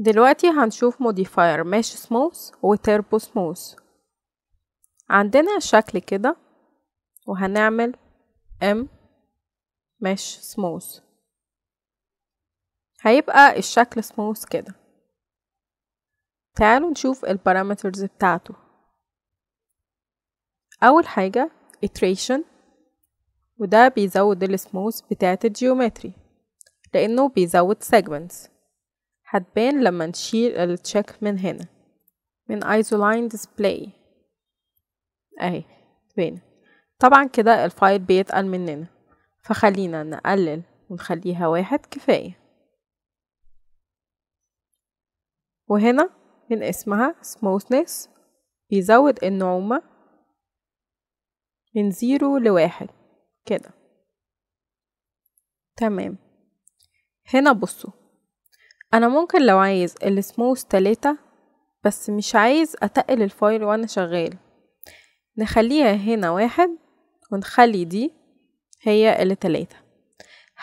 دلوقتي هنشوف modifier ماش smooth وتيربو سموث smooth عندنا شكل كده وهنعمل m ماش smooth هيبقى الشكل smooth كده تعالوا نشوف البارامترز بتاعته أول حاجة iteration وده بيزود السموث بتاعة الجيومتري لأنه بيزود segments هتبان لما نشيل التشيك من هنا من ايزولاين ديسبلاي اهي تبان طبعا كده الفايل بيتقل مننا فخلينا نقلل ونخليها واحد كفاية وهنا من اسمها smoothness بيزود النعومة من زيرو لواحد كده تمام هنا بصوا انا ممكن لو عايز السموث تلاتة بس مش عايز اتقل الفايل وانا شغال نخليها هنا واحد ونخلي دي هي اللي تلاتة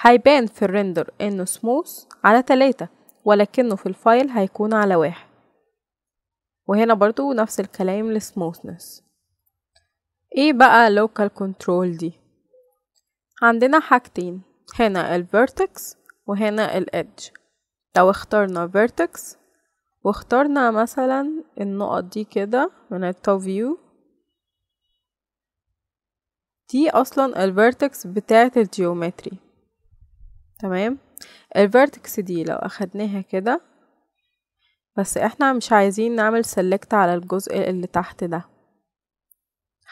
هيبان في الريندر انه سموث على تلاتة ولكنه في الفايل هيكون على واحد وهنا برضو نفس الكلام لسموثنس ايه بقى لوكال كنترول دي عندنا حاجتين هنا ال vertex وهنا ال edge لو اخترنا vertex واخترنا مثلا النقط دي كده من التوب فيو دي اصلا الفيرتكس بتاعة الجيومتري تمام الفيرتكس دي لو اخدناها كده بس احنا مش عايزين نعمل select على الجزء اللي تحت ده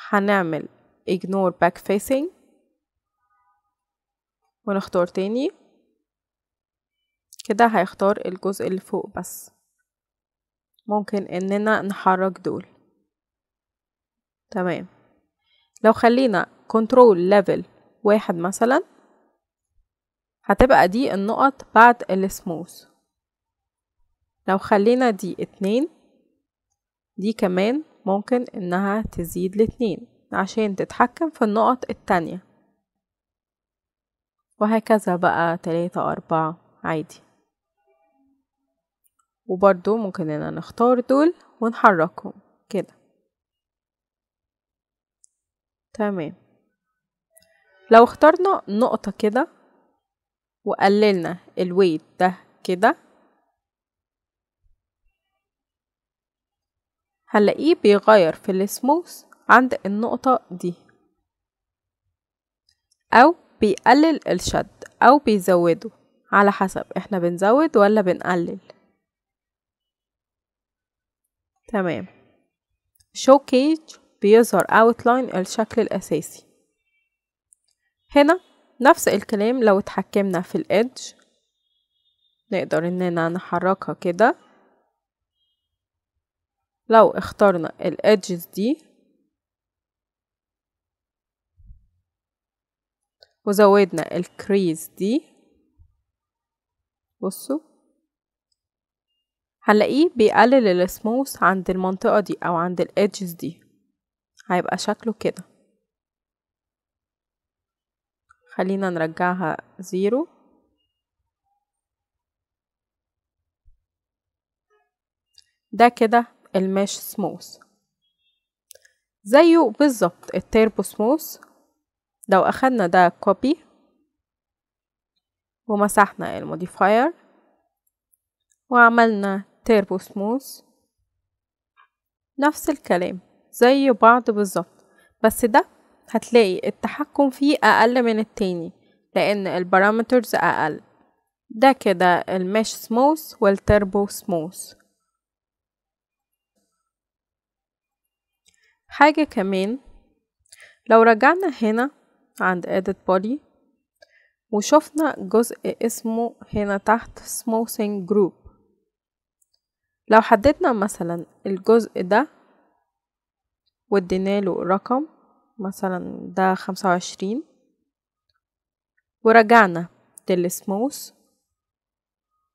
هنعمل ignore back facing ونختار تاني كده هيختار الجزء اللي فوق بس ممكن اننا نحرك دول تمام لو خلينا كنترول ليفل واحد مثلا هتبقى دي النقط بعد السموث لو خلينا دي اتنين دي كمان ممكن انها تزيد لاتنين عشان تتحكم في النقط التانية وهكذا بقى تلاتة أربعة عادي وبرضو ممكن اننا نختار دول ونحركهم كده تمام لو اخترنا نقطة كده وقللنا الويت ده كده هنلاقيه بيغير في السموث عند النقطة دي أو بيقلل الشد أو بيزوده على حسب احنا بنزود ولا بنقلل تمام show بيظهر outline الشكل الأساسي هنا نفس الكلام لو اتحكمنا في الإدج نقدر إننا نحركها كده لو اخترنا الإدجز دي وزودنا الكريز دي بصوا هنلاقيه بيقلل السموث عند المنطقة دي أو عند الأدجز دي هيبقى شكله كده خلينا نرجعها زيرو ده كده المش سموث زيه بالظبط التيربو سموث لو أخدنا ده كوبي ومسحنا الموديفاير وعملنا تيربو سموث نفس الكلام زي بعض بالظبط بس ده هتلاقي التحكم فيه أقل من التاني لأن البارامترز أقل ده كده المش سموث والتربو سموث حاجة كمان لو رجعنا هنا عند edit body وشوفنا جزء اسمه هنا تحت smoothing group لو حددنا مثلا الجزء ده وادينا له رقم مثلا ده خمسة وعشرين ورجعنا للسموث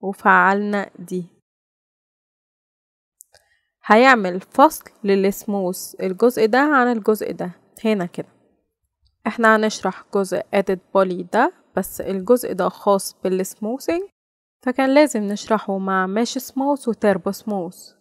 وفعلنا دي هيعمل فصل للسموس الجزء ده عن الجزء ده هنا كده احنا هنشرح جزء edit poly ده بس الجزء ده خاص بالسموثنج فكان لازم نشرحه مع ماشي سموس وتربو سموس